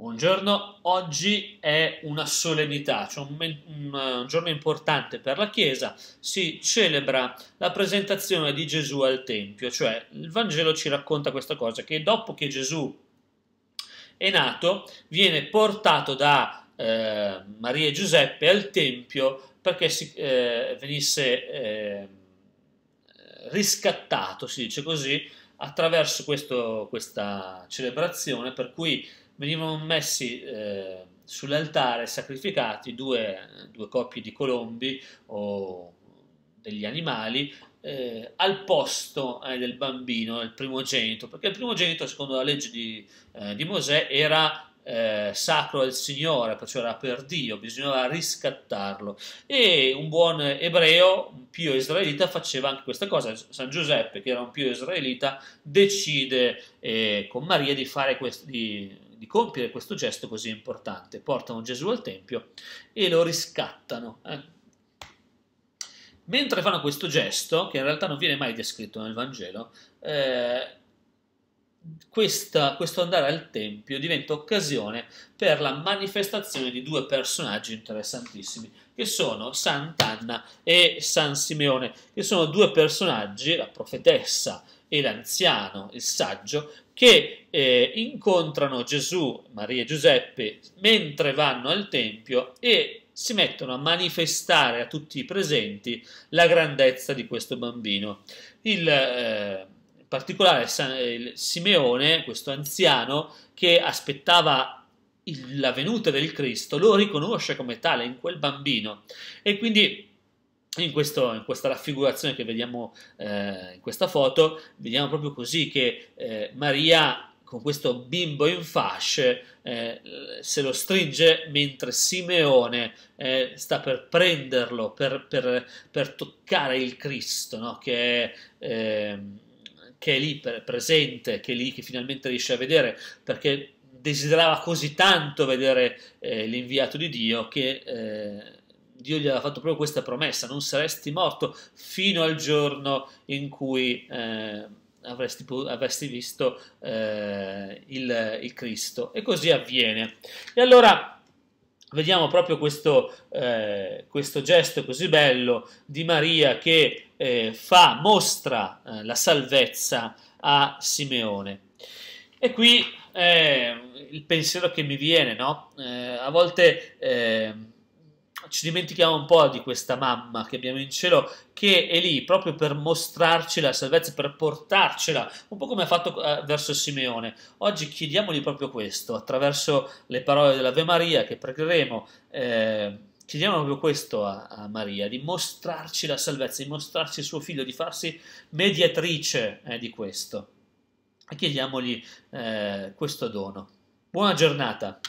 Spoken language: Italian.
Buongiorno, oggi è una solennità, cioè un, un, un, giorno importante per la Chiesa, si celebra la presentazione di Gesù al Tempio, cioè il Vangelo ci racconta questa cosa, che dopo che Gesù è nato viene portato da eh, Maria e Giuseppe al Tempio perché si, eh, venisse eh, riscattato, si dice così, attraverso questo, questa celebrazione, per cui venivano messi eh, sull'altare sacrificati due, due, coppie di colombi o degli animali eh, al posto eh, del bambino, del primogenito, perché il primogenito secondo la legge di, eh, di Mosè era eh, sacro al Signore, perciò era per Dio, bisognava riscattarlo. E un buon ebreo, un pio israelita, faceva anche questa cosa. San Giuseppe, che era un pio israelita, decide eh, con Maria di fare questo di compiere questo gesto così importante. Portano Gesù al Tempio e lo riscattano. Eh? Mentre fanno questo gesto, che in realtà non viene mai descritto nel Vangelo, eh, questa, questo andare al Tempio diventa occasione per la manifestazione di due personaggi interessantissimi, che sono Sant'Anna e San Simeone, che sono due personaggi, la profetessa e l'anziano, il saggio, che eh, incontrano Gesù, Maria e Giuseppe mentre vanno al Tempio e si mettono a manifestare a tutti i presenti la grandezza di questo bambino. Il, eh, in particolare il Simeone, questo anziano, che aspettava la venuta del Cristo lo riconosce come tale in quel bambino e quindi in, questo, in, questa raffigurazione che vediamo eh, in questa foto, vediamo proprio così che eh, Maria con questo bimbo in fasce eh, se lo stringe mentre Simeone eh, sta per prenderlo, per, per, per toccare il Cristo, no? che, è, eh, che, è, lì per, presente, che è lì che finalmente riesce a vedere, perché desiderava così tanto vedere eh, l'inviato di Dio che eh, Dio gli aveva fatto proprio questa promessa, non saresti morto fino al giorno in cui eh, avresti, avresti, visto eh, il, il, Cristo. E così avviene. E allora vediamo proprio questo, eh, questo gesto così bello di Maria che eh, fa, mostra eh, la salvezza a Simeone. E qui eh, il pensiero che mi viene, no? a volte ci dimentichiamo un po' di questa mamma che abbiamo in cielo, che è lì proprio per mostrarci la salvezza, per portarcela, un po' come ha fatto eh, verso Simeone. Oggi chiediamogli proprio questo, attraverso le parole dell'Ave Maria che pregheremo. Eh, chiediamo proprio questo a, a, Maria, di mostrarci la salvezza, di mostrarci il suo figlio, di farsi mediatrice eh, di questo. E chiediamogli eh, questo dono. Buona giornata!